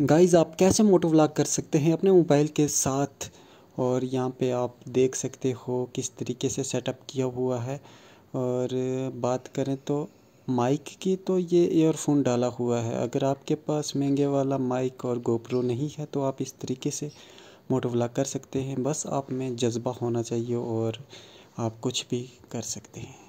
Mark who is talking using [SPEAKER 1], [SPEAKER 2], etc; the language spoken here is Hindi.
[SPEAKER 1] गाइज़ आप कैसे मोटो व्लॉग कर सकते हैं अपने मोबाइल के साथ और यहाँ पे आप देख सकते हो किस तरीके से सेटअप किया हुआ है और बात करें तो माइक की तो ये ईयरफोन डाला हुआ है अगर आपके पास महंगे वाला माइक और गोप्रो नहीं है तो आप इस तरीके से मोटो व्लॉग कर सकते हैं बस आप में जज्बा होना चाहिए और आप कुछ भी कर सकते हैं